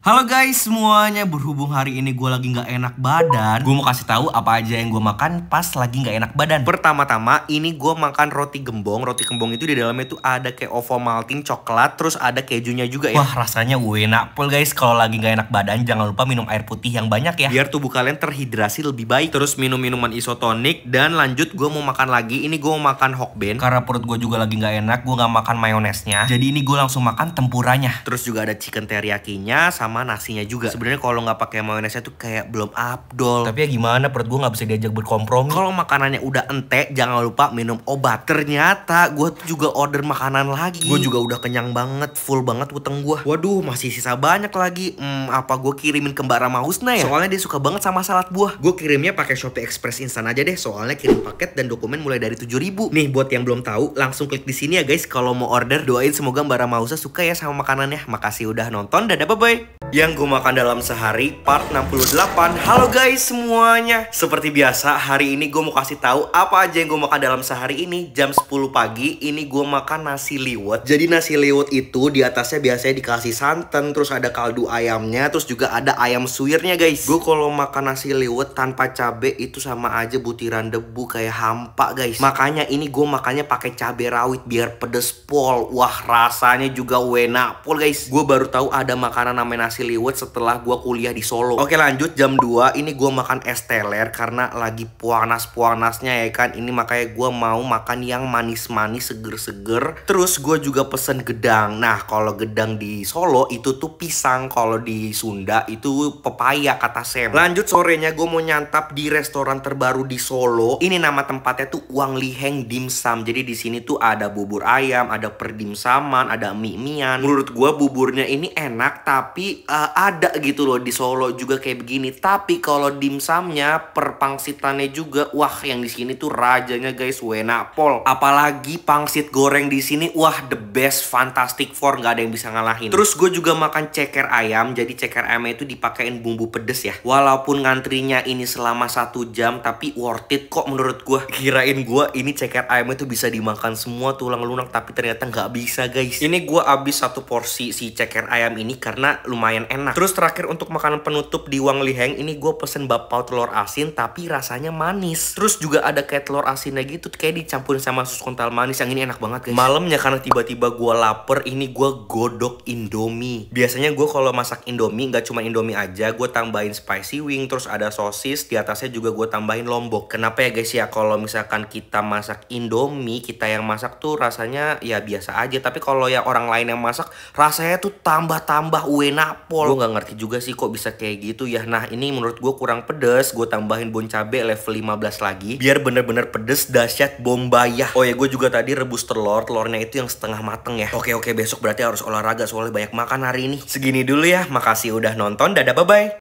Halo guys semuanya, berhubung hari ini gue lagi nggak enak badan, gue mau kasih tahu apa aja yang gue makan pas lagi nggak enak badan. Pertama-tama, ini gue makan roti gembong. Roti gembong itu di dalamnya tuh ada kayak ovo malting coklat, terus ada kejunya juga ya. Wah rasanya enak pul guys. Kalau lagi nggak enak badan, jangan lupa minum air putih yang banyak ya. Biar tubuh kalian terhidrasi lebih baik. Terus minum minuman isotonik dan lanjut gue mau makan lagi. Ini gue mau makan hokben karena perut gue juga lagi nggak enak. Gue nggak makan mayonesnya. Jadi ini gue langsung makan tempuranya. Terus juga ada chicken teriyakinya sama sama nasinya juga. Sebenarnya kalau nggak pakai mayonesnya tuh kayak belum abdol. Tapi ya gimana perut gue nggak bisa diajak berkompromi. Kalau makanannya udah ente, jangan lupa minum obat. Ternyata gue tuh juga order makanan lagi. Gue juga udah kenyang banget, full banget utang gue. Waduh, masih sisa banyak lagi. Hmm, apa gue kirimin ke Mbak Rama Husna ya? Soalnya dia suka banget sama salad buah. Gue kirimnya pakai Shopee Express instan aja deh. Soalnya kirim paket dan dokumen mulai dari 7000 Nih buat yang belum tahu, langsung klik di sini ya guys. Kalau mau order, doain semoga Mbak Rama Husna suka ya sama makanannya. Makasih udah nonton. Dadah, bye-bye yang gue makan dalam sehari part 68 Halo guys semuanya Seperti biasa hari ini gue mau kasih tahu apa aja yang gue makan dalam sehari ini Jam 10 pagi ini gue makan nasi liwet Jadi nasi liwet itu di atasnya biasanya dikasih santan Terus ada kaldu ayamnya Terus juga ada ayam suirnya guys Gue kalau makan nasi liwet tanpa cabe itu sama aja butiran debu kayak hampa guys Makanya ini gue makannya pakai cabe rawit biar pedes pol Wah rasanya juga wena pol guys Gue baru tahu ada makanan namanya nasi Siliwet setelah gue kuliah di Solo. Oke lanjut jam 2 ini gue makan es teler karena lagi puanas-puanasnya ya kan. Ini makanya gue mau makan yang manis-manis seger-seger. Terus gue juga pesen gedang. Nah kalau gedang di Solo itu tuh pisang. Kalau di Sunda itu pepaya kata Sam. Lanjut sorenya gue mau nyantap di restoran terbaru di Solo. Ini nama tempatnya tuh Uang Liheng Dimsum. Jadi di sini tuh ada bubur ayam, ada perdimsaman, ada mie-mian. Menurut gue buburnya ini enak tapi uh, ada gitu loh di Solo juga kayak begini. Tapi kalau dimsumnya perpangsitannya juga wah yang di sini tuh rajanya guys Wena Pol. Apalagi pangsit goreng di sini wah the best fantastic for nggak ada yang bisa ngalahin. Terus gue juga makan ceker ayam. Jadi ceker ayam itu dipakein bumbu pedes ya. Walaupun ngantrinya ini selama satu jam tapi worth it kok menurut gue. Kirain gue ini ceker ayam itu bisa dimakan semua tulang lunak tapi ternyata nggak bisa guys. Ini gue abis satu porsi si ceker ayam ini karena lumayan lumayan enak. Terus terakhir untuk makanan penutup di Wang Li Heng ini gue pesen bapau telur asin tapi rasanya manis. Terus juga ada kayak telur asinnya gitu kayak dicampurin sama susu kental manis yang ini enak banget guys. Malamnya karena tiba-tiba gue lapar ini gue godok Indomie. Biasanya gue kalau masak Indomie nggak cuma Indomie aja gue tambahin spicy wing terus ada sosis di atasnya juga gue tambahin lombok. Kenapa ya guys ya kalau misalkan kita masak Indomie kita yang masak tuh rasanya ya biasa aja tapi kalau ya orang lain yang masak rasanya tuh tambah-tambah uenap pol. Gue nggak ngerti juga sih kok bisa kayak gitu ya. Nah ini menurut gue kurang pedes. Gue tambahin bon cabe level 15 lagi. Biar bener-bener pedes dahsyat bombayah. Oh ya gue juga tadi rebus telur. Telurnya itu yang setengah mateng ya. Oke oke besok berarti harus olahraga soalnya banyak makan hari ini. Segini dulu ya. Makasih udah nonton. Dadah bye-bye.